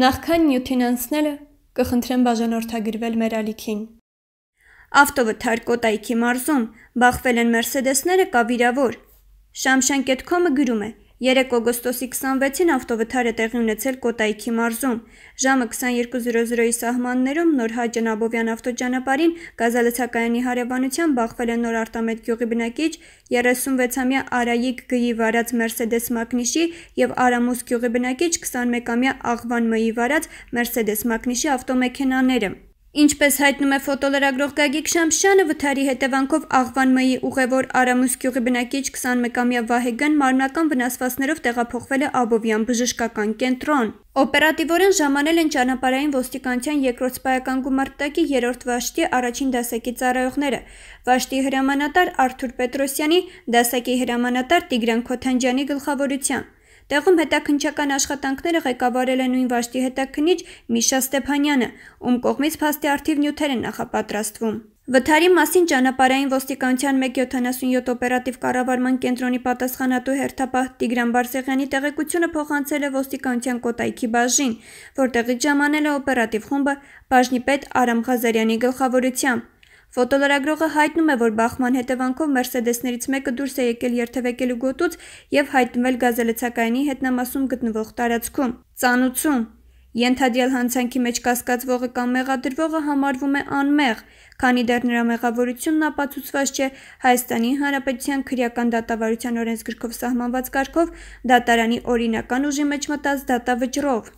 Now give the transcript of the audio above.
Նախքան նյութին անցնելը կխնդրեմ բաժանորդագրվել մեր ալիքին։ Ավտովթար Կոտայքի մարզում բախվել են Մերսեդեսները կավիրավոր։ Shamshan.com-ը գրում է. 3 օգոստոսի 26-ին ավտովթարը տեղի ունեցել Կոտայքի մարզում։ Ժամը 22:00-ի սահմաններում նոր Հաջնաբովյան ավտոճանապարհին գազալցակայանի հարևանությամբ բախվել է նոր արտամետ գյուղի բնակիչ 36-ամյա Արայիկ Գյի վարած Mercedes մակնիշի եւ Արամուս գյուղի բնակիչ 21-ամյա Աղվան Մյի վարած Mercedes մակնիշի ավտոմեքենաները։ Ինչպես հայտնում է ֆոտոլրագրող Գագիկ Շամշյանը, վթարի հետևանքով Աղվանմայի ուղևոր Արամուս գյուղի բնակիչ 21-ամյա Վահեգան մարմնական վնասվածքներով տեղափոխվել է Աբովյան բժշկական կենտրոն։ Օպերատիվորեն ժամանել են ճանապարհային ոստիկանության երկրորդ սպայական գումարտակի 3-րդ վաշտի առաջին դասակի ծառայողները։ Վաշտի հրամանատար Արթուր Պետրոսյանի, դասակի հրամանատար Տիգրան Քոթանջյանի գլխավորությամբ Տեղում հետաքննչական աշխատանքները ղեկավարել է նույն վաշտի հետաքնիչ Միշա Ստեփանյանը, ում կողմից փաստի արդիվ նյութեր են նախապատրաստվում։ Վթարի մասին ճանապարհային ոստիկանության 177 օպերատիվ կառավարման կենտրոնի պատասխանատու հերթապահ Տիգրան Բարսեղյանի տեղեկությունը փոխանցել է ոստիկանության կոտայքի բաժին, որտեղից ժամանել է օպերատիվ խումբը բաժնի պետ Արամ Ղազարյանի գլխավորությամբ։ Ֆոտոլրագրողը հայտնում է, որ բախման հետևանքով Մերսեդեսներից մեկը դուրս է եկել երթևեկելու գոտուց եւ հայտնվել գազելեցակայանի հետնամասում գտնվող տարածքում։ Ծանուցում Ենթադրյալ հանցանքի մեջ կասկածվողը կամ մեղադրվողը համարվում է անմեղ, քանի դեռ նրա մեղավորությունն ապացուցված չէ Հայաստանի Հանրապետության քրեական դատավարության օրենսգրքով սահմանված կարգով դատարանի օրինական ուժի մեջ մտած դատավճռով։